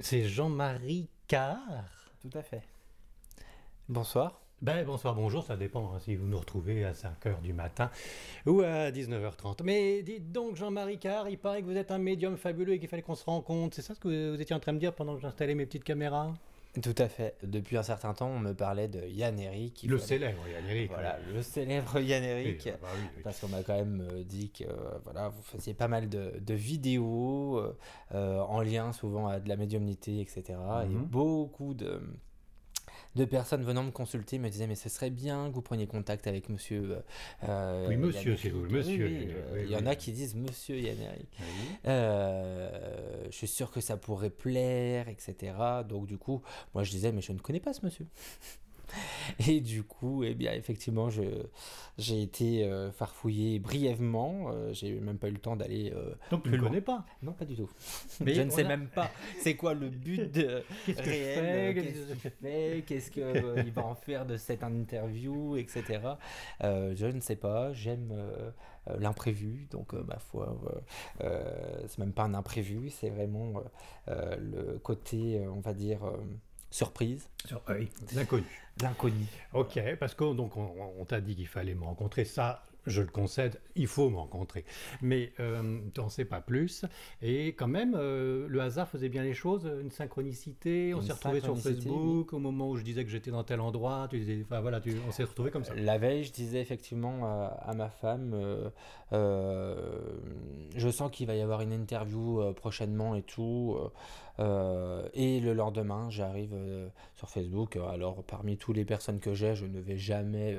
C'est Jean-Marie Carr. Tout à fait. Bonsoir. Ben, bonsoir, bonjour, ça dépend hein, si vous nous retrouvez à 5h du matin ou à 19h30. Mais dites donc, Jean-Marie Carr, il paraît que vous êtes un médium fabuleux et qu'il fallait qu'on se rencontre. C'est ça ce que vous, étiez en train de me dire pendant que j'installais mes petites caméras tout à fait. Depuis un certain temps, on me parlait de Yann Eric. Le célèbre Yann Eric. Hein. Voilà, le célèbre Yann Eric. Ah bah parce qu'on m'a quand même euh, dit que euh, voilà, vous faisiez pas mal de, vidéos euh, en lien souvent à de la médiumnité, etc. Et mhm. beaucoup de deux personnes venant me consulter me disaient mais ce serait bien que vous preniez contact avec monsieur. Euh, euh, oui, monsieur, c'est vous, monsieur. Euh, il y en a qui disent monsieur Yannick. Ah je suis sûr que ça pourrait plaire, etc. Donc du coup, moi je disais mais je ne connais pas ce monsieur. Et du coup, eh bien, effectivement, j'ai été euh, farfouillé brièvement. Euh, j'ai même pas eu le temps d'aller. Euh, Donc, tu ne le connais pas Non, pas du tout. Mais je ne sais même pas. C'est quoi le but de... Qu'est-ce que réel Qu'est-ce qu'il Qu'est-ce qu'il va en faire de cette interview, etc. je ne sais pas. J'aime l'imprévu. Donc, ma foi, c'est même pas un imprévu. C'est vraiment le côté, on va dire. Surprise. Sur, euh, l'inconnu. L'inconnu. Ok, parce que donc on, t'a dit qu'il fallait me rencontrer, ça je le concède, il faut me rencontrer. Mais euh, tu sais pas plus. Et quand même, euh, le hasard faisait bien les choses, une synchronicité. On s'est retrouvé sur Facebook. Au moment où je disais que j'étais dans tel endroit, tu disais, voilà, tu, on s'est retrouvé comme ça. La veille, je disais effectivement à, ma femme, euh, je sens qu'il va y avoir une interview prochainement et tout. Euh, et le lendemain, j'arrive euh, sur Facebook. Alors, parmi toutes les personnes que j'ai, je ne vais jamais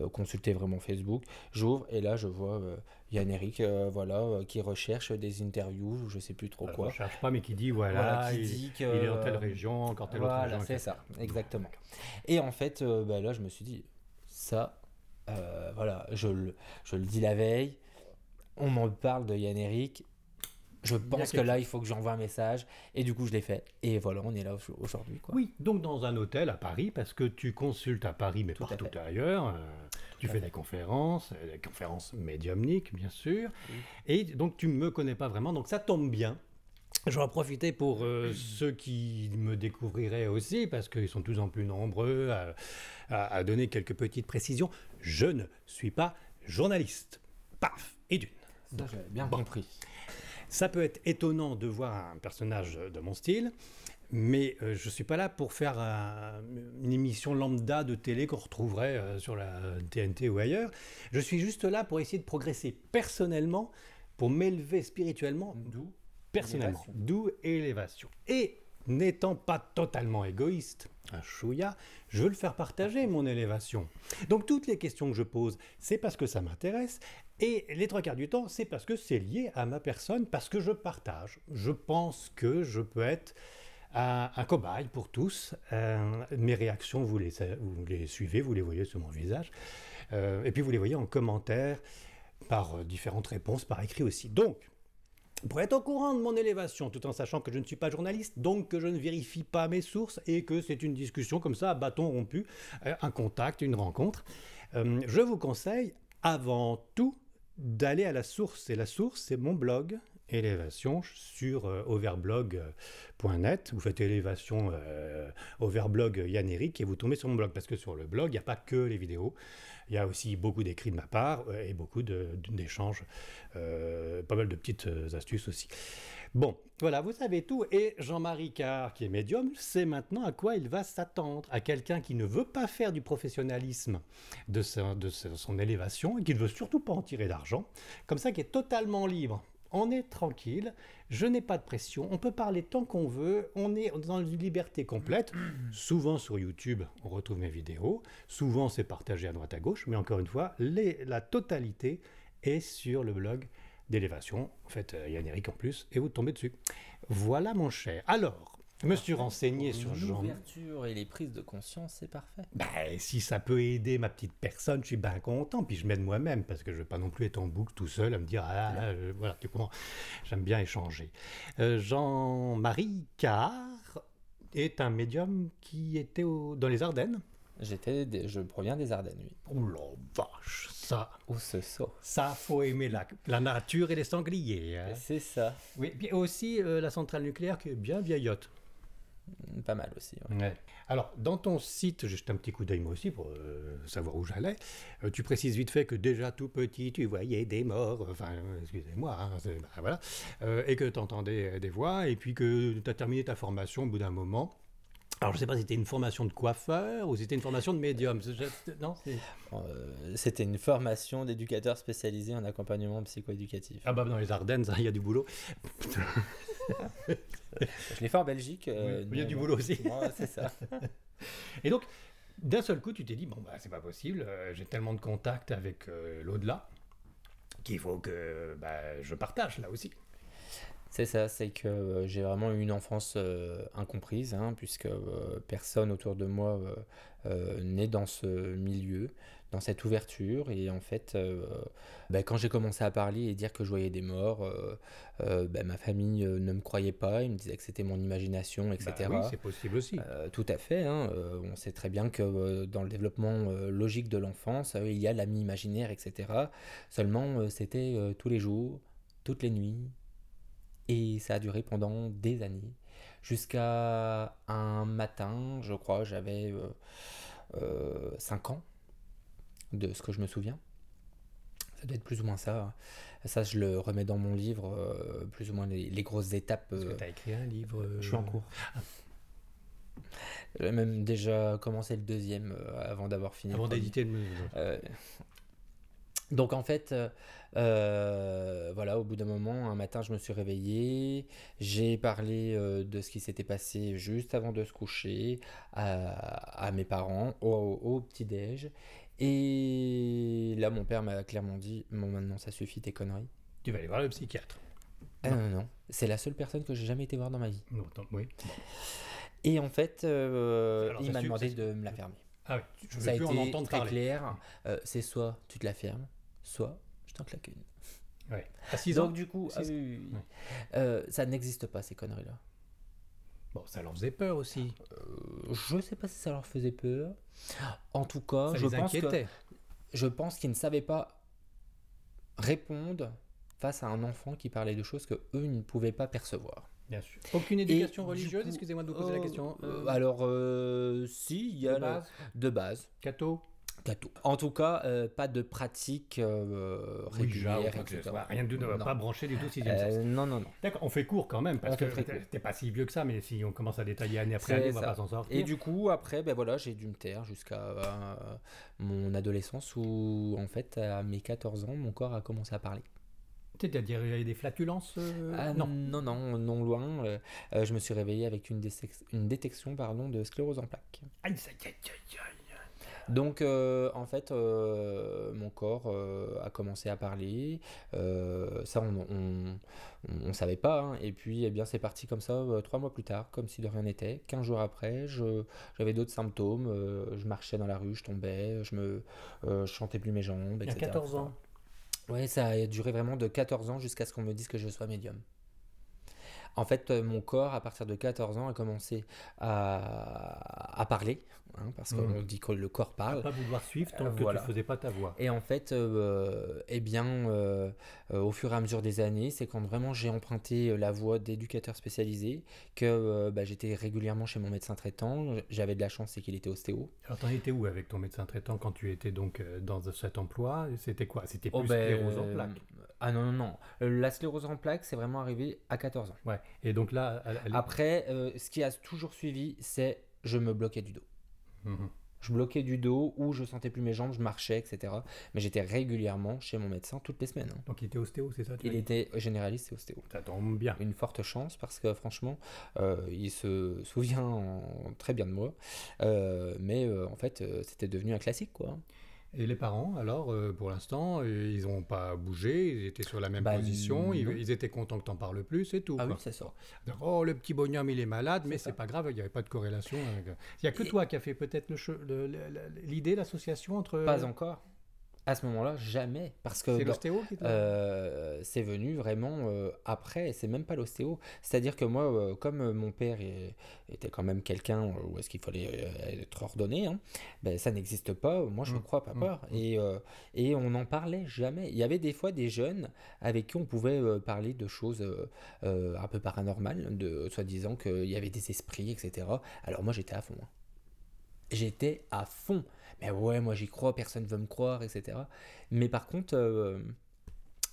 euh, consulter vraiment Facebook. J'ouvre et là, je vois Yann Eric, voilà, qui recherche des interviews, je ne sais plus trop bah, quoi. ne cherche pas, mais qui dit voilà, qui il, dit est dans telle région, encore telle autre région. c'est ça, exactement. Et en fait, bah, là, je me suis dit ça, voilà, je le, je le dis la veille. On m'en parle de Yann Eric, je pense que là, il faut que j'envoie un message. Et du coup, je l'ai fait. Et voilà, on est là aujourd'hui. Oui, donc dans un hôtel à Paris, parce que tu consultes à Paris, mais tout partout ailleurs. Euh, tu fais des conférences, euh, des conférences médiumniques, bien sûr. Et donc, tu ne me connais pas vraiment. Donc, ça tombe bien. Je vais en profiter pour euh, ceux qui me découvriraient aussi, parce qu'ils sont de plus en plus nombreux à, donner quelques petites précisions. Je ne suis pas journaliste. Paf Et d'une. bien bon. compris. Ça peut être étonnant de voir un personnage de mon style, mais euh, je ne suis pas là pour faire une émission lambda de télé qu'on retrouverait euh, sur la TNT ou ailleurs. Je suis juste là pour essayer de progresser personnellement, pour m'élever spirituellement. D'où Personnellement. D'où élévation. Et n'étant pas totalement égoïste, un chouïa, je veux le faire partager, mon élévation. Donc toutes les questions que je pose, c'est parce que ça m'intéresse, et les trois quarts du temps, c'est parce que c'est lié à ma personne, parce que je partage. Je pense que je peux être un, cobaye pour tous. Euh, mes réactions, vous les, suivez, vous les voyez sur mon visage, euh, et puis vous les voyez en commentaire, par euh, différentes réponses, par écrit aussi. Donc, pour être au courant de mon élévation, tout en sachant que je ne suis pas journaliste, donc que je ne vérifie pas mes sources et que c'est une discussion comme ça, à bâton rompu, euh, un contact, une rencontre, euh, je vous conseille avant tout d'aller à la source. Et la source, c'est mon blog, élévation sur euh, overblog.net. Vous faites élévation euh, overblog euh, Yann Eric et vous tombez sur mon blog parce que sur le blog, il n'y a pas que les vidéos. Il y a aussi beaucoup d'écrits de ma part et beaucoup d'échanges, pas mal de petites astuces aussi. Bon, voilà, vous savez tout. Et Jean-Marie Carr, qui est médium, sait maintenant à quoi il va s'attendre. À quelqu'un qui ne veut pas faire du professionnalisme de, son élévation et qui ne veut surtout pas en tirer d'argent. Comme ça, qui est totalement libre on est tranquille, je n'ai pas de pression, on peut parler tant qu'on veut, on est dans une liberté complète. souvent sur YouTube, on retrouve mes vidéos, souvent c'est partagé à droite à gauche, mais encore une fois, la totalité est sur le blog d'élévation. En fait, euh, il y a Eric en plus, et vous tombez dessus. Voilà mon cher. Alors, je me suis renseigné sur Jean. L'ouverture et les prises de conscience, c'est parfait. Bah, si ça peut aider ma petite personne, je suis bien content. Puis je m'aide moi-même parce que je ne veux pas non plus être en boucle tout seul à me dire ah, voilà, tu comprends. J'aime bien échanger. Euh, Jean-Marie Carr est un médium qui était dans les Ardennes. J'étais, je proviens des Ardennes, oui. Oh la vache, ça. Où ce saut. Ça, faut aimer la, nature et les sangliers. Hein. C'est ça. Oui, puis aussi euh, la centrale nucléaire qui est bien vieillotte pas mal aussi. Alors, dans ton site, juste un petit coup d'œil moi aussi pour euh, savoir où j'allais, euh, tu précises vite fait que déjà tout petit, tu voyais des morts, enfin, excusez-moi, hein, bah, euh, et que tu entendais des voix, et puis que tu as terminé ta formation au bout d'un moment. Alors, je ne sais pas si c'était une formation de coiffeur ou si c'était une formation de médium. C'était une formation d'éducateur spécialisé en accompagnement psychoéducatif. Ah, bah, dans les Ardennes, il y a du boulot. je l'ai fait en Belgique. Euh, il y a du boulot aussi. c'est ça. Et donc, d'un seul coup, tu t'es dit bon, bah, c'est pas possible, euh, j'ai tellement de contacts avec euh, l'au-delà qu'il faut que bah, je partage là aussi. C'est ça, c'est que euh, j'ai vraiment eu une enfance incomprise, hein, puisque personne autour de moi n'est dans ce milieu dans cette ouverture. Et en fait, euh, bah, quand j'ai commencé à parler et dire que je voyais des morts, euh, euh, bah, ma famille ne me croyait pas, ils me disaient que c'était mon imagination, etc. Bah oui, c'est possible aussi. tout à fait. Hein. on sait très bien que dans le développement logique de l'enfance, il y a l'ami imaginaire, etc. Seulement, c'était tous les jours, toutes les nuits. Et ça a duré pendant des années. Jusqu'à un matin, je crois, j'avais 5 ans de ce que je me souviens. Ça doit être plus ou moins ça. Ça, je le remets dans mon livre, euh, plus ou moins les, grosses étapes. Parce que euh, tu as écrit un livre Je suis en euh, cours. J'ai même déjà commencé le deuxième avant d'avoir fini. Avant d'éditer le. deuxième. donc en fait, voilà, au bout d'un moment, un matin, je me suis réveillé, j'ai parlé de ce qui s'était passé juste avant de se coucher à, mes parents, au, au petit déj, et là, mon père m'a clairement dit Bon, maintenant, ça suffit tes conneries. Tu vas aller voir le psychiatre. non, euh, non, non. C'est la seule personne que j'ai jamais été voir dans ma vie. Non, oui. Et en fait, euh, il m'a demandé de me la fermer. Ah oui, je ça a été très clair. Euh, c'est soit tu te la fermes, soit je t'en claque une. Ouais. À 6 ans Donc du coup, ah ça n'existe pas ces conneries-là. Bon, ça leur faisait peur aussi je ne sais pas si ça leur faisait peur. En tout cas, je, pense que, je pense qu'ils ne savaient pas répondre face à un enfant qui parlait de choses que eux ne pouvaient pas percevoir. Bien sûr. Aucune éducation religieuse, excusez-moi de vous poser la question. Euh, euh, alors, euh, si, il y a de, base. de base. Cato en tout cas, euh, pas de pratique euh, régulière, rien de va pas branché du tout euh, Non, non, non. D'accord, on fait court quand même, parce que t'es pas si vieux que ça, mais si on commence à détailler année après année, on va pas s'en sortir. Et du coup, après, ben voilà, j'ai dû me taire jusqu'à euh, mon adolescence où, en fait, à mes 14 ans, mon corps a commencé à parler. C'est-à-dire il y a des flatulences euh, ah, Non, non, non, non loin. je me suis réveillé avec une, une détection pardon, de sclérose en plaques. Aïe, aïe, aïe, donc euh, en fait, euh, mon corps euh, a commencé à parler. ça, on ne savait pas. Hein. Et puis, eh bien, c'est parti comme ça, trois mois plus tard, comme si de rien n'était. Quinze jours après, j'avais d'autres symptômes. je marchais dans la rue, je tombais, je me chantais plus mes jambes, etc. Il y a 14 ans. Oui, ça a duré vraiment de 14 ans jusqu'à ce qu'on me dise que je sois médium. En fait, euh, mon corps, à partir de 14 ans, a commencé à, parler, hein, parce qu'on hmm. dit que le corps parle. À pas vouloir suivre tant euh, que tu ne faisais pas ta voix. Et en fait, euh, eh bien, au fur et à mesure des années, c'est quand vraiment j'ai emprunté la voix d'éducateur spécialisé que bah, j'étais régulièrement chez mon médecin traitant. J'avais de la chance, c'est qu'il était ostéo. Alors, t'en étais où avec ton médecin traitant quand tu étais donc dans cet emploi C'était quoi C'était oh, plus ben, sclérose en plaques Ah non, non, non. La sclérose en plaques, c'est vraiment arrivé à 14 ans. Ouais. Et donc là, après, euh, ce qui a toujours suivi, c'est je me bloquais du dos. Mhm. Je bloquais du dos ou je sentais plus mes jambes, je marchais, etc. Mais j'étais régulièrement chez mon médecin toutes les semaines. Hein. Donc il était ostéo, c'est ça Il était généraliste et ostéo. Ça tombe bien. Une forte chance parce que franchement, euh, il se souvient très bien de moi. Euh, mais en fait, c'était devenu un classique quoi. Et les parents, alors, euh, pour l'instant, euh, ils n'ont pas bougé, ils étaient sur la même bah, position, ils, étaient contents que t'en parles plus, et tout. Ah oui, c'est ça. oh, le petit bonhomme, il est malade, mais c'est pas grave, il n'y avait pas de corrélation. Il n'y a que toi qui as fait peut-être l'idée, l'association entre... Pas encore à ce moment-là, jamais. Parce que c'est bah, l'ostéo qui euh, C'est venu vraiment euh, après, c'est même pas l'ostéo. C'est-à-dire que moi, euh, comme mon père était quand même quelqu'un où est-ce qu'il fallait être ordonné, hein, ben, ça n'existe pas, moi je ne mmh. crois pas mmh. Et, et on n'en parlait jamais. Il y avait des fois des jeunes avec qui on pouvait parler de choses un peu paranormales, de soi-disant qu'il y avait des esprits, etc. Alors moi j'étais à fond. Hein. J'étais à fond mais ouais, moi j'y crois, personne ne veut me croire, etc. Mais par contre, euh,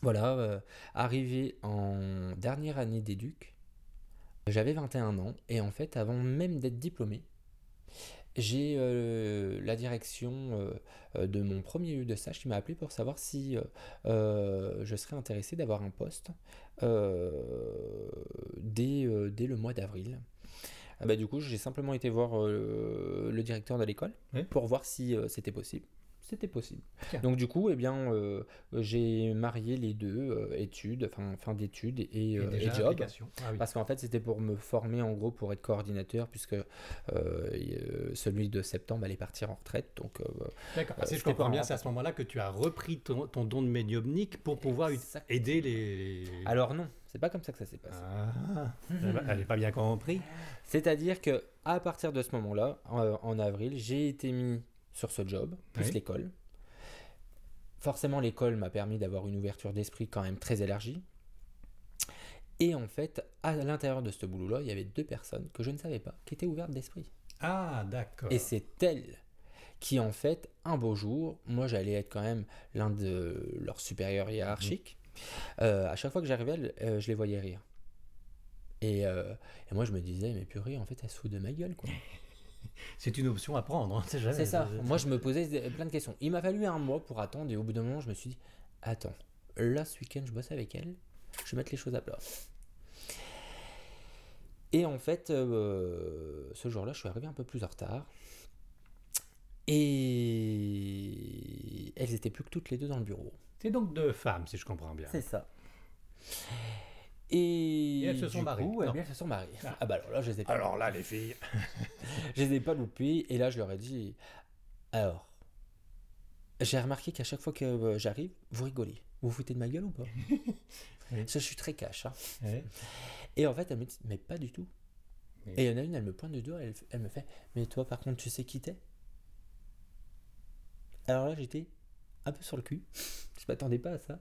voilà, euh, arrivé en dernière année d'éduc, j'avais 21 ans, et en fait, avant même d'être diplômé, j'ai euh, la direction de mon premier lieu de stage qui m'a appelé pour savoir si je serais intéressé d'avoir un poste dès, le mois d'avril. Ah bah, du coup, j'ai simplement été voir euh, le directeur de l'école pour voir si euh, c'était possible c'était possible. Donc du coup, eh bien, euh, j'ai marié les deux, euh, études, enfin fin d'études et, et, euh, job, ah parce qu'en fait, c'était pour me former en gros pour être coordinateur, puisque celui de septembre allait partir en retraite. Donc d'accord. si je comprends bien, c'est à ce moment-là que tu as repris ton, ton don de médiumnique pour pouvoir aider les. Alors non. C'est pas comme ça que ça s'est passé. Ah, elle n'est pas bien compris. C'est-à-dire que à partir de ce moment-là, en avril, j'ai été mis sur ce job, plus l'école. Forcément, l'école m'a permis d'avoir une ouverture d'esprit quand même très élargie. Et en fait, à l'intérieur de ce boulot-là, il y avait deux personnes que je ne savais pas, qui étaient ouvertes d'esprit. Ah, d'accord. Et c'est elles qui, en fait, un beau jour, moi j'allais être quand même l'un de leurs supérieurs hiérarchiques. Euh, à chaque fois que j'arrivais, euh, je les voyais rire. Euh, et, moi, je me disais, mais purée, en fait, elles se de ma gueule, quoi. c'est une option à prendre. C'est ça. Moi, je me posais plein de questions. Il m'a fallu un mois pour attendre et au bout d'un moment, je me suis dit Attends, là, ce week-end, je bosse avec elle, je vais mettre les choses à plat. Et en fait, euh, ce jour-là, je suis arrivé un peu plus en retard. Et elles étaient plus que toutes les deux dans le bureau. C'est donc deux femmes, si je comprends bien. C'est ça. Et, elles se sont du mariées. Eh elles se sont mariées. Ah. ah. bah alors là, je les Alors là, les filles. je les ai pas loupées. Et là, je leur ai dit. Alors, j'ai remarqué qu'à chaque fois que euh, j'arrive, vous rigolez. Vous vous foutez de ma gueule ou pas Ça, je suis très cash. Hein. Et en fait, elle me dit, mais pas du tout. Et il y en a une, elle me pointe du doigt, elle, elle me fait, mais toi, par contre, tu sais qui t'es Alors là, j'étais un peu sur le cul. Je m'attendais pas à ça.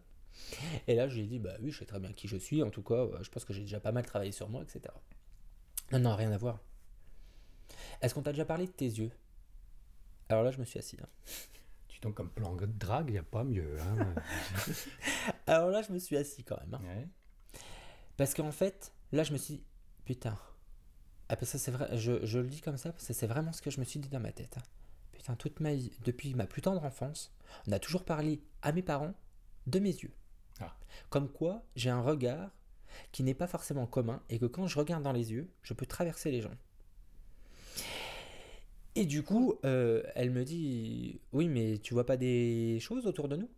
Et là, je lui ai dit, bah oui, je sais très bien qui je suis, en tout cas, bah, je pense que j'ai déjà pas mal travaillé sur moi, etc. Non, rien à voir. Est-ce qu'on t'a déjà parlé de tes yeux Alors là, je me suis assis. Hein. Tu tombes comme plan de drague, il a pas mieux. Hein. Alors là, je me suis assis quand même. Hein. Parce qu'en fait, là, je me suis dit, putain. Ah, parce c'est vrai, je, le dis comme ça, parce que c'est vraiment ce que je me suis dit dans ma tête. Putain, toute ma depuis ma plus tendre enfance, on a toujours parlé à mes parents de mes yeux. Ah. Comme quoi, j'ai un regard qui n'est pas forcément commun et que quand je regarde dans les yeux, je peux traverser les gens. Et du coup, euh, elle me dit Oui, mais tu vois pas des choses autour de nous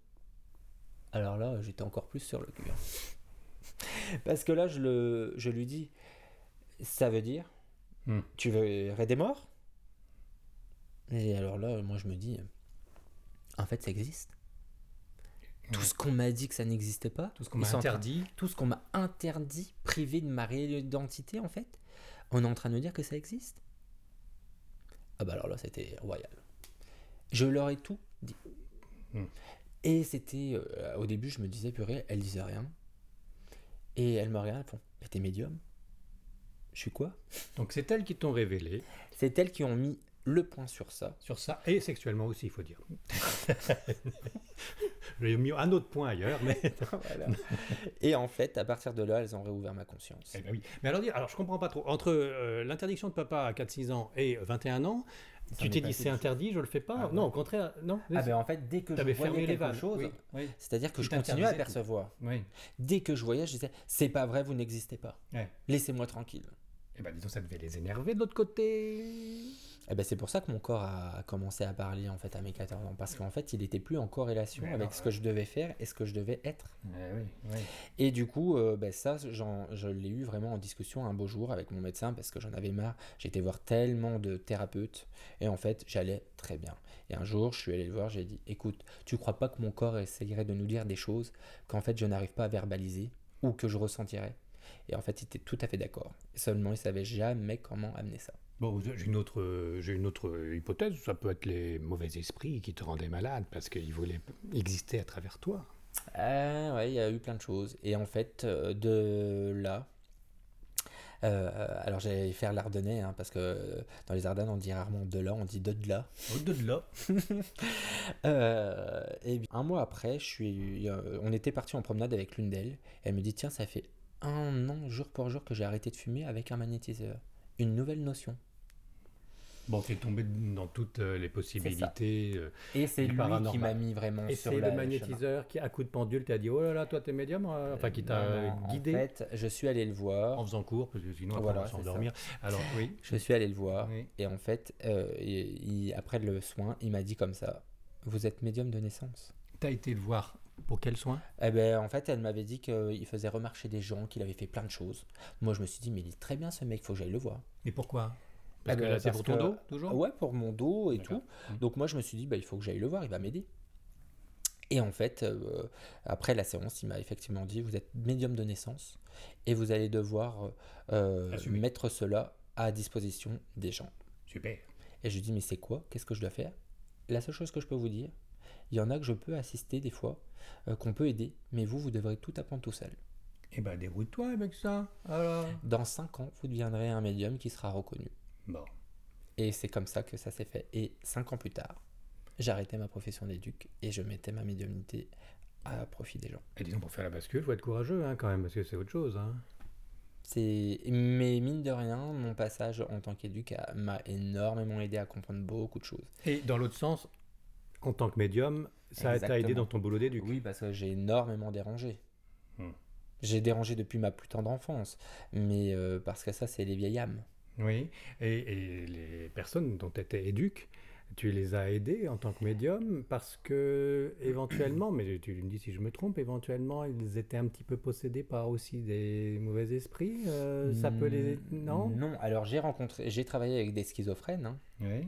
Alors là, j'étais encore plus sur le cul. Hein. Parce que là, je, le, lui dis Ça veut dire hmm. Tu verrais des morts Et alors là, moi, je me dis En fait, ça existe tout ce qu'on m'a dit que ça n'existait pas. Tout ce qu'on m'a interdit. tout ce qu'on m'a interdit, privé de ma réelle identité, en fait, on est en train de nous dire que ça existe. Ah bah alors là, c'était royal. Je leur ai tout dit. Hmm. Et c'était. Euh, au début, je me disais, purée, elle disait rien. Et elle me regarde, elle t'es médium Je suis quoi Donc c'est elles qui t'ont révélé. C'est elles qui ont mis le point sur ça. Sur ça, et sexuellement aussi, il faut dire. J'ai mis un autre point ailleurs, mais... Et en fait, à partir de là, elles ont réouvert ma conscience. Eh ben mais alors, alors, je comprends pas trop. Entre euh, l'interdiction de papa à 4-6 ans et 21 ans, tu t'es dit c'est interdit, je le fais pas. Ah non, au contraire, non. Ah ben en fait, dès que je voyais les chose, c'est-à-dire que je continuais à percevoir. Oui. Dès que je voyais, je disais c'est pas vrai, vous n'existez pas. Laissez-moi tranquille. Et eh ben, disons, ça devait les énerver de l'autre côté. Et eh ben, c'est pour ça que mon corps a commencé à parler en fait à mes 14 ans, parce qu'en fait, il n'était plus en corrélation avec ce que je devais faire et ce que je devais être. Eh et du coup, euh, ben, ça, je l'ai eu vraiment en discussion un beau jour avec mon médecin parce que j'en avais marre. J'étais voir tellement de thérapeutes et en fait, j'allais très bien. Et un jour, je suis allé le voir, j'ai dit "Écoute, tu crois pas que mon corps essayerait de nous dire des choses qu'en fait je n'arrive pas à verbaliser ou que je ressentirais et en fait, il était tout à fait d'accord. Seulement, il ne jamais comment amener ça. Bon, j'ai une autre, j'ai une autre hypothèse. Ça peut être les mauvais esprits qui te rendaient malade parce qu'ils voulaient exister à travers toi. Ah ouais, il y a eu plein de choses. Et en fait, euh, de là, euh, euh, alors j'allais faire l'Ardennais, hein, parce que dans les Ardennes, on dit rarement de là, on dit de là. au de là oh, et Et un mois après, je suis, on était parti en promenade avec l'une d'elles. Elle me dit Tiens, ça fait un an jour pour jour que j'ai arrêté de fumer avec un magnétiseur. Une nouvelle notion. Bon, tu es tombé dans toutes euh, les possibilités. Euh, et c'est lui qui m'a mis vraiment et sur le, le magnétiseur qui, à coup de pendule, t'a dit Oh là là, toi t'es médium hein, euh, Enfin, qui t'a guidé. En fait, je suis allé le voir. En faisant cours, parce que sinon, on va s'endormir. Alors, oui. Je suis allé le voir. Et en fait, après le soin, il m'a dit comme ça Vous êtes médium de naissance. T'as été le voir pour quel soin Eh ben, en fait, elle m'avait dit qu'il faisait remarcher des gens, qu'il avait fait plein de choses. Moi, je me suis dit, mais il est très bien ce mec, il faut que j'aille le voir. Mais pourquoi Parce eh que ben, c'est pour ton dos, toujours Ouais, pour mon dos et tout. Mmh. Donc, moi, je me suis dit, bah, il faut que j'aille le voir, il va m'aider. Et en fait, euh, après la séance, il m'a effectivement dit, vous êtes médium de naissance et vous allez devoir euh, mettre cela à disposition des gens. Super. Et je lui dis, mais c'est quoi Qu'est-ce que je dois faire La seule chose que je peux vous dire, il y en a que je peux assister des fois, euh, qu'on peut aider, mais vous, vous devrez tout apprendre tout seul. Eh ben, débrouille-toi avec ça. Alors... Dans 5 ans, vous deviendrez un médium qui sera reconnu. Bon. Et c'est comme ça que ça s'est fait. Et 5 ans plus tard, j'arrêtais ma profession d'éduc et je mettais ma médiumnité à profit des gens. Et disons, pour faire la bascule, il faut être courageux hein, quand même, parce que c'est autre chose. Hein. C'est... Mais mine de rien, mon passage en tant qu'éduc m'a énormément aidé à comprendre beaucoup de choses. Et dans l'autre sens, en tant que médium, ça t'a aidé dans ton boulot d'éduc Oui, parce que j'ai énormément dérangé. Hmm. J'ai dérangé depuis ma plus tendre enfance, mais euh, parce que ça, c'est les vieilles âmes. Oui, et, les personnes dont tu étais éduque, tu les as aidés en tant que médium parce que éventuellement, mais tu me dis si je me trompe, éventuellement ils étaient un petit peu possédés par aussi des mauvais esprits. Euh, ça peut les hmm, non Non. Alors j'ai rencontré, j'ai travaillé avec des schizophrènes. Hein. Oui.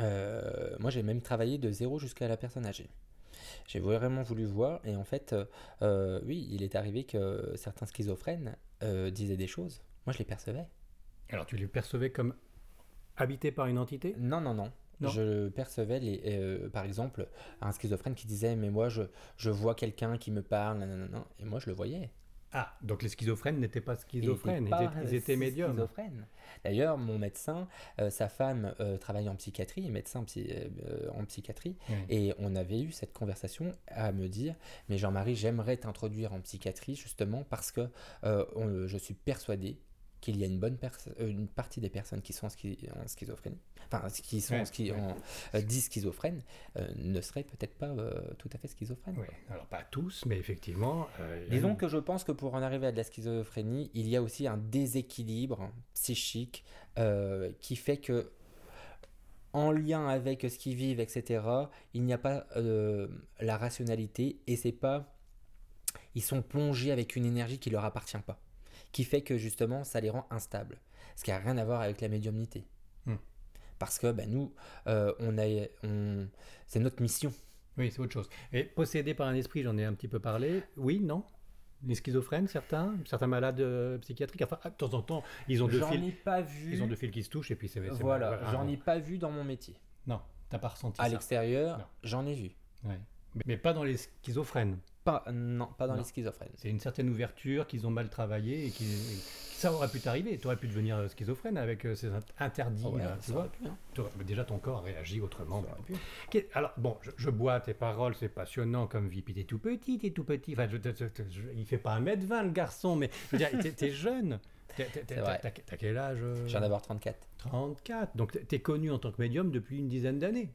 Euh, moi, j'ai même travaillé de zéro jusqu'à la personne âgée. J'ai vraiment voulu voir, et en fait, euh, euh, oui, il est arrivé que certains schizophrènes disaient des choses. Moi, je les percevais. Alors, tu les percevais comme habités par une entité Non, non, non. Je percevais, les, par exemple, un schizophrène qui disait Mais moi, je, je vois quelqu'un qui me parle, non." et moi, je le voyais. Ah, donc les schizophrènes n'étaient pas schizophrènes, ils étaient, médiums. D'ailleurs, mon médecin, euh, sa femme euh, travaille en psychiatrie, médecin euh, en psychiatrie, et on avait eu cette conversation à me dire, mais Jean-Marie, j'aimerais t'introduire en psychiatrie justement parce que je suis persuadé qu'il y a une bonne euh, une partie des personnes qui sont en, schizophrénie, enfin qui sont en, euh, schizophrènes, euh, ne seraient peut-être pas tout à fait schizophrènes. Alors pas tous, mais effectivement. Disons que je pense que pour en arriver à de la schizophrénie, il y a aussi un déséquilibre psychique qui fait que, en lien avec ce qu'ils vivent, etc., il n'y a pas la rationalité et c'est pas, ils sont plongés avec une énergie qui leur appartient pas qui fait que justement ça les rend instables. Ce qui n'a rien à voir avec la médiumnité. Hmm. Parce que ben, nous, euh, on a, c'est notre mission. Oui, c'est autre chose. Et possédé par un esprit, j'en ai un petit peu parlé. Oui, non les schizophrènes, certains, certains malades euh, psychiatriques. Enfin, de temps en temps, ils ont deux fils. pas vu. Ils ont deux fils qui se touchent et puis c'est. Voilà, voilà j'en hein. ai pas vu dans mon métier. Non, t'as pas ressenti à ça. À l'extérieur, j'en ai vu. mais, pas dans les schizophrènes pas, non, pas dans les schizophrènes. C'est une certaine ouverture qu'ils ont mal travaillé et qui, ça aurait pu t'arriver. Tu aurais pu devenir euh, schizophrène avec ces interdits. Déjà, ton corps réagit autrement. Alors, bon, je, bois tes paroles, c'est passionnant comme vie. Puis t'es tout petit, t'es tout petit. Enfin, je, il fait pas 1m20 le garçon, mais t'es, jeune. T'as quel âge J'en ai 34. 34. Donc, t'es connu en tant que médium depuis une dizaine d'années.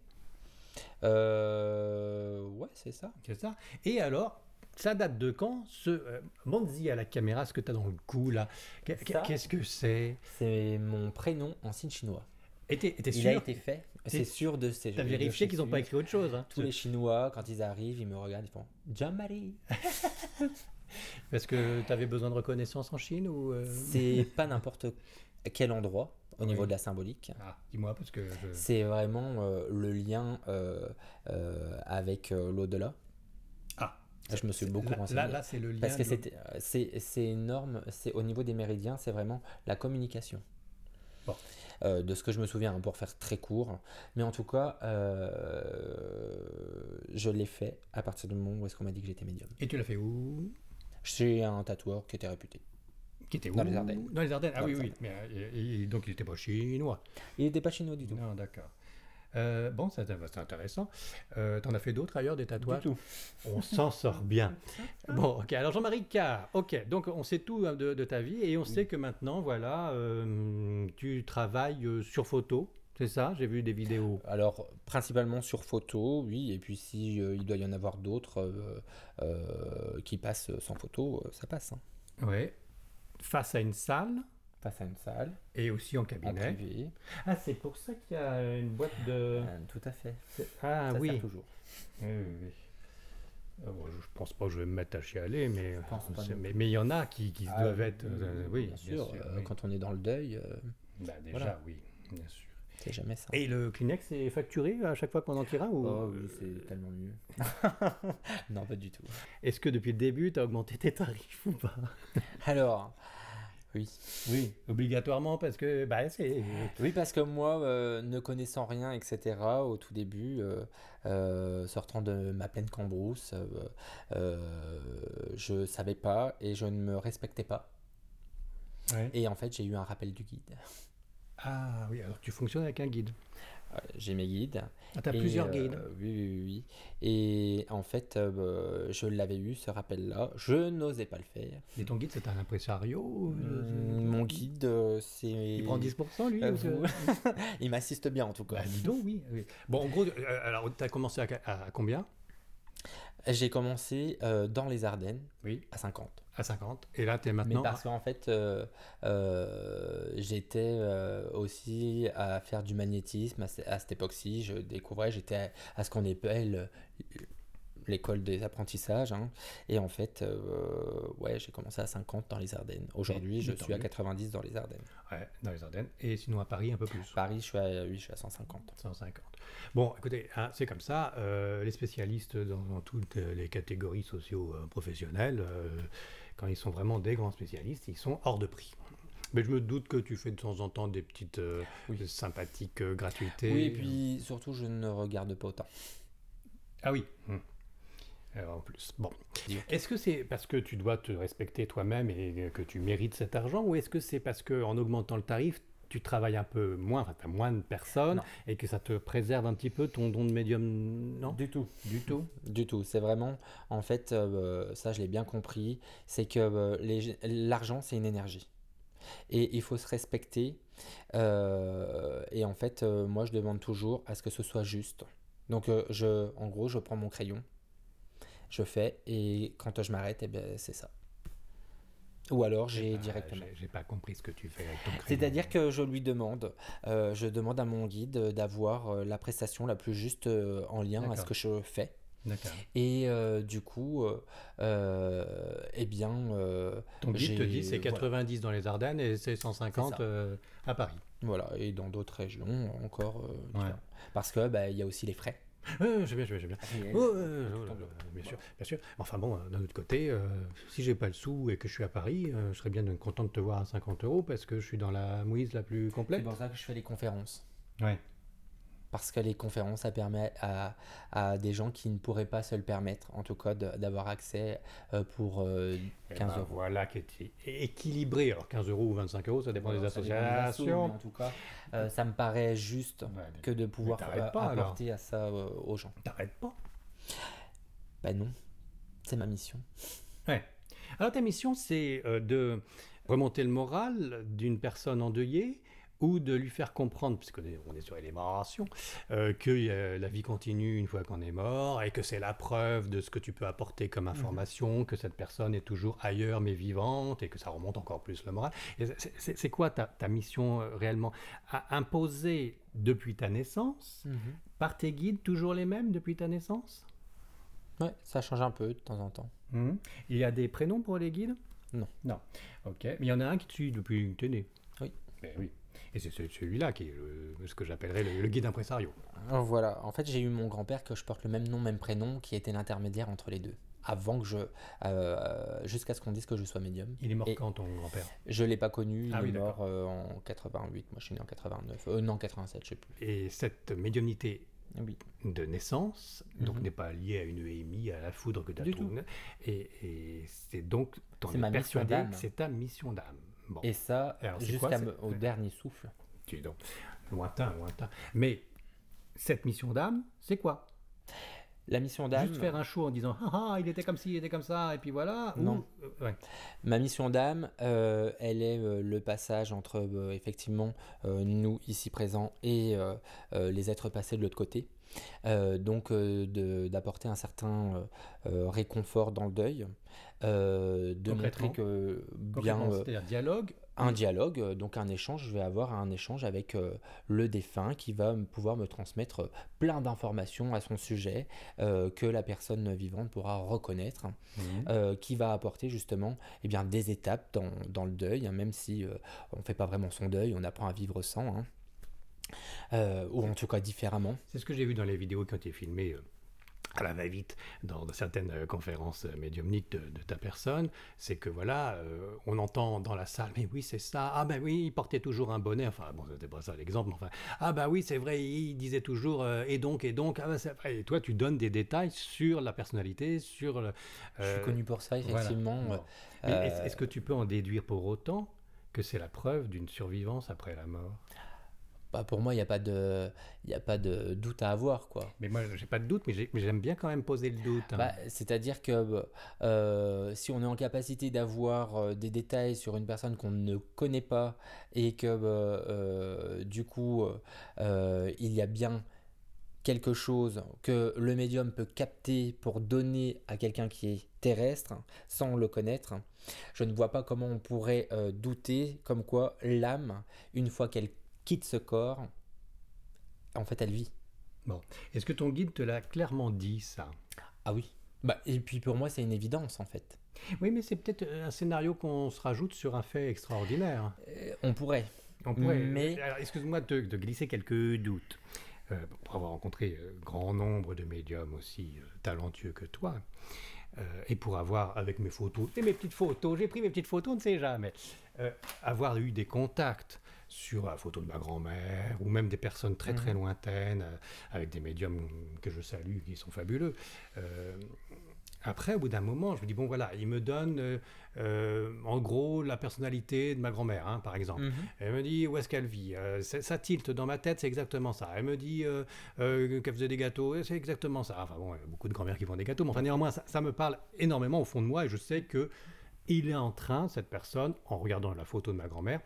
Euh, ouais, c'est ça. ça. Et alors, ça date de quand ce euh, à la caméra, ce que tu as dans le cou là Qu'est-ce que c'est C'est mon prénom en signe chinois. Et sûr Il a été fait. C'est sûr de ces. T'as vérifié qu'ils n'ont pas écrit autre chose. Hein? Tous les Chinois, quand ils arrivent, ils me regardent, ils font Jamari. Parce que tu avais besoin de reconnaissance en Chine ou euh? C'est pas n'importe quel endroit au niveau de la symbolique. Ah, dis-moi parce que c'est vraiment euh, le lien euh, euh, avec l'au-delà. Ah. ah. Je me suis beaucoup renseigné. Là, c'est le lien. Parce que c'est énorme. C'est au niveau des méridiens, c'est vraiment la communication. Bon. de ce que je me souviens, hein, pour faire très court. Mais en tout cas, je l'ai fait à partir du moment où est-ce qu'on m'a dit que j'étais médium. Et tu l'as fait où Chez un tatoueur qui était réputé. Qui était où Dans les Ardennes. Dans les Ardennes, ah oui, oui. Euh, donc il n'était pas chinois. Il n'était pas chinois du tout. Non, d'accord. Euh, bon, c'est intéressant. Euh, T'en as fait d'autres ailleurs, des tatouages Du tout. On s'en sort bien. bon, ok. Alors Jean-Marie Carr, ok. Donc on sait tout hein, de, ta vie et on sait que maintenant, voilà, euh, tu travailles sur photo. C'est ça, j'ai vu des vidéos. Alors, principalement sur photo, oui, et puis si il doit y en avoir d'autres qui passent sans photo, ça passe. Hein. Oui, face à une salle. Face à une salle. Et aussi en cabinet. Ah, c'est pour ça qu'il y a une boîte de. Euh, tout à fait. Ah oui. Sert toujours. Ah, je pense pas que je vais me mettre à chialer, mais euh, mais il y en a qui, qui ah doivent être. oui, euh, bien, sûr. Quand on est dans le deuil. Bah, déjà, oui, bien sûr jamais ça. Et le Kleenex est facturé à chaque fois qu'on en tire ou... Oh oui, c'est tellement mieux. non, pas du tout. Est-ce que depuis le début, tu as augmenté tes tarifs ou pas Alors, oui. Oui, obligatoirement parce que bah, Oui, parce que moi, euh, ne connaissant rien, etc. Au tout début, euh, euh, sortant de ma pleine cambrousse, je ne savais pas et je ne me respectais pas. Et en fait, j'ai eu un rappel du guide. Ah oui, alors tu fonctionnes avec un guide. Euh, j'ai mes guides. Ah, t'as plusieurs euh, guides. oui, oui, oui. Et en fait, euh, bah, je l'avais eu, ce rappel-là. Je n'osais pas le faire. Et ton guide, c'est un impresario mmh, Mon guide, c'est. Il prend 10% lui Il m'assiste bien en tout cas. Bah, oui, Bon, en gros, alors t'as commencé à combien j'ai commencé euh, dans les Ardennes à 50. À 50. Et là, tu es maintenant. Mais parce qu'en fait, euh, euh, j'étais aussi à faire du magnétisme à, cette époque-ci. Je découvrais, j'étais à, ce qu'on appelle l'école des apprentissages. Hein. Et en fait, euh, ouais, j'ai commencé à 50 dans les Ardennes. Aujourd'hui, je suis à 90 dans les Ardennes. Ouais, dans les Ardennes. Et sinon à Paris, un peu plus. Paris, je suis à, je suis à 150. 150. Bon, écoutez, ah, c'est comme ça. Euh, les spécialistes dans, toutes les catégories socio-professionnelles, euh, quand ils sont vraiment des grands spécialistes, ils sont hors de prix. Mais je me doute que tu fais de temps en temps des petites sympathiques gratuités. Oui, et puis surtout, je ne regarde pas autant. Ah oui. Hum. Euh, en plus. Bon. Est-ce que c'est parce que tu dois te respecter toi-même et que tu mérites cet argent ou est-ce que c'est parce qu'en augmentant le tarif, tu travailles un peu moins, enfin, tu as moins de personnes et que ça te préserve un petit peu ton don de médium Non Du tout. Du tout Du tout. C'est vraiment, en fait, euh, euh, ça je l'ai bien compris, c'est que l'argent c'est une énergie. Et il faut se respecter. et en fait, moi je demande toujours à ce que ce soit juste. Donc je, en gros, je prends mon crayon, je fais. Et quand je m'arrête, eh ben, c'est ça. Ou alors eh j'ai ben, directement. J'ai pas compris ce que tu fais avec ton C'est-à-dire que je lui demande, euh, je demande à mon guide d'avoir euh, la prestation la plus juste euh, en lien à ce que je fais. Et du coup, eh bien. ton guide te dit c'est 90 dans les Ardennes et c'est 150 à Paris. Voilà, et dans d'autres régions encore. Parce que bah, il y a aussi les frais j'aime bien, j'aime ah, bien, oh, euh, oh bien sûr, bien sûr. Enfin bon, euh, d'un autre côté, euh, si j'ai pas le sou et que je suis à Paris, je serais bien content de te voir à 50 euros parce que je suis dans la mouise la plus complète. C'est pour ça que je fais des conférences. Ouais parce que les conférences, ça permet à, des gens qui ne pourraient pas se le permettre, en tout cas, d'avoir accès euh, pour 15 euh, eh ben, euros. Voilà qui est équilibré. Alors 15 euros ou 25 euros, ça dépend des associations. en tout cas, euh, ça me paraît juste que de pouvoir apporter à ça aux gens. T'arrêtes pas Ben non, c'est ma mission. Ouais. Alors ta mission, c'est de remonter le moral d'une personne endeuillée ou de lui faire comprendre, puisqu'on est, on est sur l'élémentation, euh, que euh, la vie continue une fois qu'on est mort et que c'est la preuve de ce que tu peux apporter comme mhm. information, que cette personne est toujours ailleurs mais vivante et que ça remonte encore plus le moral. C'est quoi ta, mission euh, réellement Imposer depuis ta naissance, mhm. par tes guides toujours les mêmes depuis ta naissance Ouais, ça change un peu de temps en temps. Mhm. Il y a des prénoms pour les guides Non. Non. Ok, mais il y en a un qui te suit depuis que tu es né. Oui. Mais ben oui. Et c'est celui-là qui est ce que j'appellerais le, guide impresario. Oh, voilà, en fait j'ai eu mon grand-père que je porte le même nom, même prénom, qui était l'intermédiaire entre les deux. Avant que je. Euh, jusqu'à ce qu'on dise que je sois médium. Il est mort quand ton grand-père Je ne l'ai pas connu, ah il est mort euh, en 88, moi je suis né en 89, euh, non 87, je sais plus. Et cette médiumnité de naissance, donc mhm. n'est pas liée à une EMI, à la foudre que tu as Et, c'est donc, tu es persuadé d'âme. c'est ta mission d'âme. Et ça, jusqu'au dernier souffle. Tu donc lointain, lointain. Mais cette mission d'âme, c'est quoi la mission d'âme. Juste faire un show en disant ah, ah il était comme ci, il était comme ça, et puis voilà. Non. Euh, Ma mission d'âme, euh, elle est euh, le passage entre effectivement nous ici présents et les êtres passés de l'autre côté. Euh, donc euh, d'apporter un certain euh, réconfort dans le deuil, de montrer que bien un dialogue, un dialogue, donc un échange, je vais avoir un échange avec le défunt qui va pouvoir me transmettre plein d'informations à son sujet que la personne vivante pourra reconnaître, mmh. qui va apporter justement eh bien, des étapes dans, le deuil, hein, même si on ne fait pas vraiment son deuil, on apprend à vivre sans. Hein. Euh, ou en tout cas différemment. C'est ce que j'ai vu dans les vidéos qui ont été filmé euh, à la va-vite dans certaines euh, conférences médiumniques de, ta personne, c'est que voilà, on entend dans la salle, mais oui, c'est ça, ah ben oui, il portait toujours un bonnet, enfin bon, c'était pas ça l'exemple, enfin, ah ben oui, c'est vrai, il disait toujours, et donc, et donc, ah ben, et toi, tu donnes des détails sur la personnalité, sur Je suis connu pour ça, effectivement. Est-ce que tu peux en déduire pour autant que c'est la preuve d'une survivance après la mort bah, pour moi, il n'y a, pas de, y a pas de doute à avoir. Quoi. Mais moi, je n'ai pas de doute, mais j'aime bien quand même poser le doute. Hein. Bah, c'est-à-dire que euh, si on est en capacité d'avoir euh, des détails sur une personne qu'on ne connaît pas et que bah, euh, du coup, il y a bien quelque chose que le médium peut capter pour donner à quelqu'un qui est terrestre sans le connaître, je ne vois pas comment on pourrait douter comme quoi l'âme, une fois qu'elle quitte ce corps, en fait, elle vit. Bon. Est-ce que ton guide te l'a clairement dit, ça Ah oui. Bah, et puis pour moi, c'est une évidence, en fait. Oui, mais c'est peut-être euh, un scénario qu'on se rajoute sur un fait extraordinaire. Euh, on pourrait. On pourrait. Mais... Euh, excuse-moi de, glisser quelques doutes. pour avoir rencontré grand nombre de médiums aussi talentueux que toi, et pour avoir, avec mes photos, et mes petites photos, j'ai pris mes petites photos, on ne sait jamais, avoir eu des contacts sur la photo de ma grand-mère, ou même des personnes très très mhm. lointaines, euh, avec des médiums que je salue, qui sont fabuleux. Euh, après, au bout d'un moment, je me dis, bon voilà, il me donne euh, en gros la personnalité de ma grand-mère, hein, par exemple. Mhm. Elle me dit où est-ce qu'elle vit. ça tilte dans ma tête, c'est exactement ça. Elle me dit qu'elle faisait des gâteaux, c'est exactement ça. Enfin bon, il y a beaucoup de grand-mères qui font des gâteaux, mais enfin néanmoins, ça, ça, me parle énormément au fond de moi et je sais que il est en train, cette personne, en regardant la photo de ma grand-mère,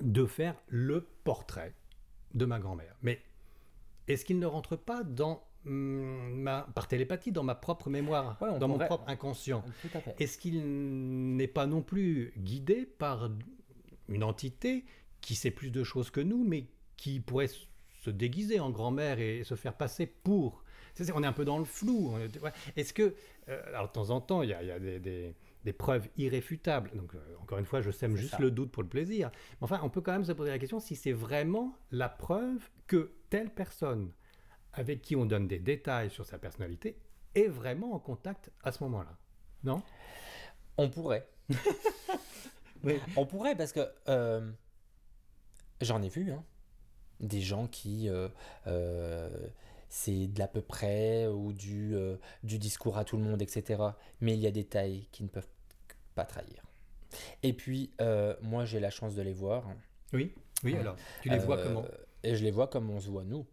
de faire le portrait de ma grand-mère. Mais est-ce qu'il ne rentre pas dans mm, ma, par télépathie dans ma propre mémoire, dans mon propre inconscient Est-ce qu'il n'est pas non plus guidé par une entité qui sait plus de choses que nous, mais qui pourrait se déguiser en grand-mère et se faire passer pour. c'est, on est un peu dans le flou. Est-ce que, euh, alors de temps en temps, il y a, des, des preuves irréfutables. Donc, euh, encore une fois, je sème juste le doute pour le plaisir. Mais enfin, on peut quand même se poser la question si c'est vraiment la preuve que telle personne avec qui on donne des détails sur sa personnalité est vraiment en contact à ce moment-là. Non On pourrait. On pourrait parce que euh, j'en ai vu, hein, des gens qui... Euh, c'est de l'à peu près ou du, euh, du discours à tout le monde, etc. Mais il y a des tailles qui ne peuvent pas trahir. Et puis, euh, moi, j'ai la chance de les voir. Oui, oui, euh, alors, tu les vois comment et Je les vois comme on se voit nous.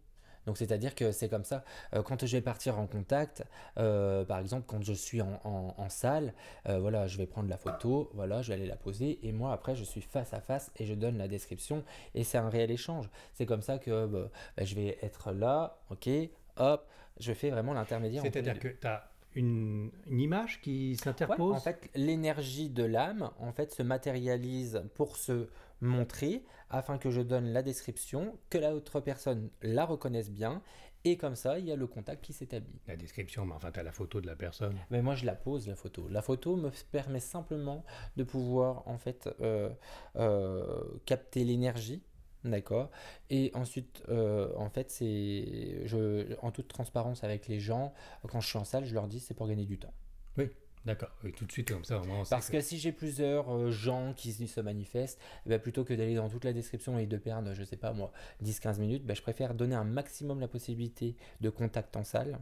Donc c'est-à-dire que c'est comme ça. Euh, quand je vais partir en contact, euh, par exemple quand je suis en, salle, euh, voilà, je vais prendre la photo, voilà, je vais aller la poser et moi après je suis face à face et je donne la description et c'est un réel échange. C'est comme ça que bah, bah, je vais être là, ok, hop, je fais vraiment l'intermédiaire. C'est-à-dire que tu as une, image qui s'interpose. en fait, l'énergie de l'âme, en fait, se matérialise pour se montrer afin que je donne la description, que l'autre personne la reconnaisse bien et comme ça il y a le contact qui s'établit. La description, mais enfin tu as la photo de la personne. Mais moi je la pose la photo. La photo me permet simplement de pouvoir en fait euh, euh, capter l'énergie D'accord. Et ensuite, euh, en fait, c'est, je, en toute transparence avec les gens, quand je suis en salle, je leur dis c'est pour gagner du temps. Oui. D'accord, tout de suite comme ça, vraiment. Parce que... si j'ai plusieurs euh, gens qui se manifestent, eh ben, plutôt que d'aller dans toute la description et de perdre, je sais pas moi, 10-15 minutes, ben, je préfère donner un maximum la possibilité de contact en salle,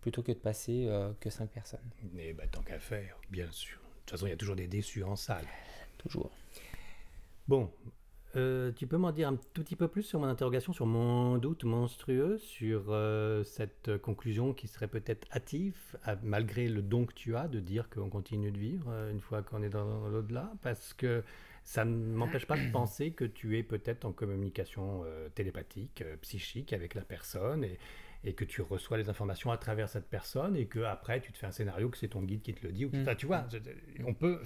plutôt que de passer euh, que 5 personnes. mais eh ben, tant qu'à faire, bien sûr. De toute façon, il y a toujours des déçus en salle. Toujours. Bon, euh, tu peux m'en dire un tout petit peu plus sur mon interrogation, sur mon doute monstrueux, sur euh, cette conclusion qui serait peut-être hâtive, malgré le don que tu as de dire qu'on continue de vivre euh, une fois qu'on est dans l'au-delà, parce que ça ne m'empêche pas de penser que tu es peut-être en communication télépathique, psychique avec la personne, et, que tu reçois les informations à travers cette personne, et qu'après, tu te fais un scénario que c'est ton guide qui te le dit, ou mmh. tu vois, mmh. on peut,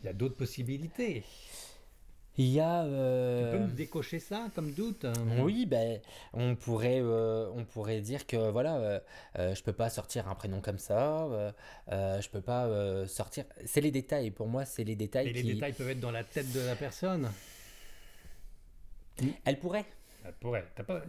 il y a d'autres possibilités. Il y a. Euh, tu peux me décocher ça comme doute hein. Oui, ben, on pourrait, euh, on pourrait dire que voilà, euh, euh, je peux pas sortir un prénom comme ça. je peux pas sortir. C'est les détails. Pour moi, c'est les détails. Et les détails peuvent être dans la tête de la personne. Elle pourrait. Ça euh, pourrait. T'as pas...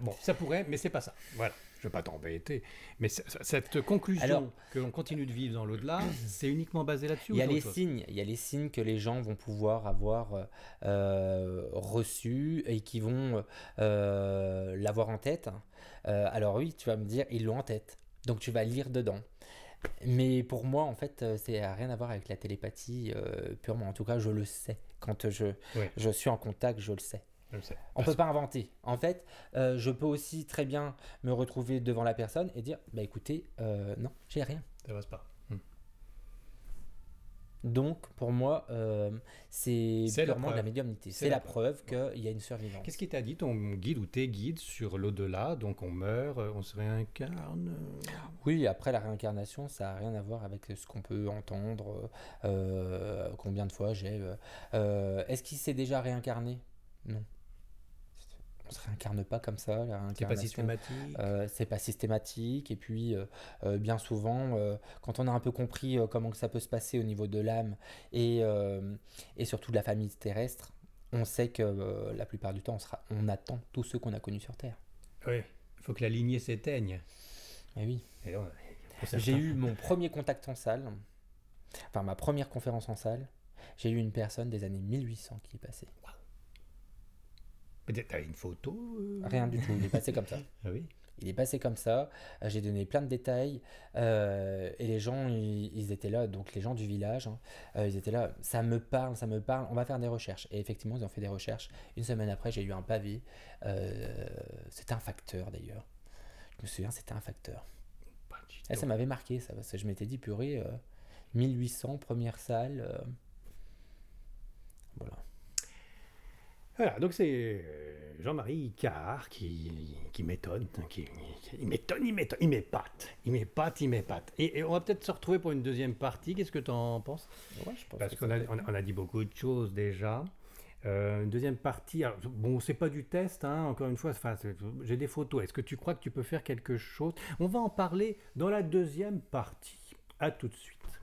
Bon, ça pourrait, mais c'est pas ça. Voilà. Je vais pas t'embêter. Mais cette conclusion que l'on continue de vivre dans l'au-delà, c'est uniquement basé là-dessus. Il y a les signes. Il y a les signes que les gens vont pouvoir avoir euh, reçus et qui vont euh, l'avoir en tête. Euh, alors oui, tu vas me dire, ils l'ont en tête. Donc tu vas lire dedans. Mais pour moi, en fait, c'est à rien à voir avec la télépathie purement. En tout cas, je le sais. Quand je, je suis en contact, je le sais. On ne peut pas inventer. En fait, euh, je peux aussi très bien me retrouver devant la personne et dire Bah écoutez, euh, non, j'ai rien. Ça passe pas. Hmm. Donc, pour moi, euh, c'est purement de la médiumnité. C'est la, preuve, preuve qu'il y a une survivance. Qu'est-ce qui t'a dit ton guide ou tes guides sur l'au-delà Donc, on meurt, euh, on se réincarne Oui, après la réincarnation, ça n'a rien à voir avec ce qu'on peut entendre, combien de fois j'ai. Est-ce qu'il s'est déjà réincarné Non on se réincarne pas comme ça. C'est pas systématique. Euh, c'est pas systématique. Et puis, euh, euh, bien souvent, quand on a un peu compris comment que ça peut se passer au niveau de l'âme et, surtout de la famille terrestre, on sait que la plupart du temps, on, sera, on attend tous ceux qu'on a connus sur Terre. Oui, il faut que la lignée s'éteigne. Eh oui. J'ai eu mon premier contact en salle, enfin ma première conférence en salle. J'ai eu une personne des années 1800 qui est passée. T'as une photo euh Rien du tout, il est passé comme ça. Ah oui il est passé comme ça, euh, j'ai donné plein de détails, euh, et les gens, ils, étaient là, donc les gens du village, hein, ils étaient là, ça me parle, ça me parle, on va faire des recherches. Et effectivement, ils ont fait des recherches. Une semaine après, j'ai eu un pavé. c'était un facteur d'ailleurs. Je me souviens, c'était un facteur. Bah, ça m'avait marqué, ça, parce que je m'étais dit, purée, 1800, première salle. voilà. Voilà, donc c'est euh, Jean-Marie Carr qui, qui m'étonne, hein, il m'étonne, il m'étonne, il m'épate, il m'épate, il m'épate. Et, on va peut-être se retrouver pour une deuxième partie, qu'est-ce que tu en penses Parce qu'on a, dit beaucoup de choses déjà. Euh, une deuxième partie, bon, c'est pas du test, hein, encore une fois, j'ai des photos. Est-ce que tu crois que tu peux faire quelque chose On va en parler dans la deuxième partie. À tout de suite.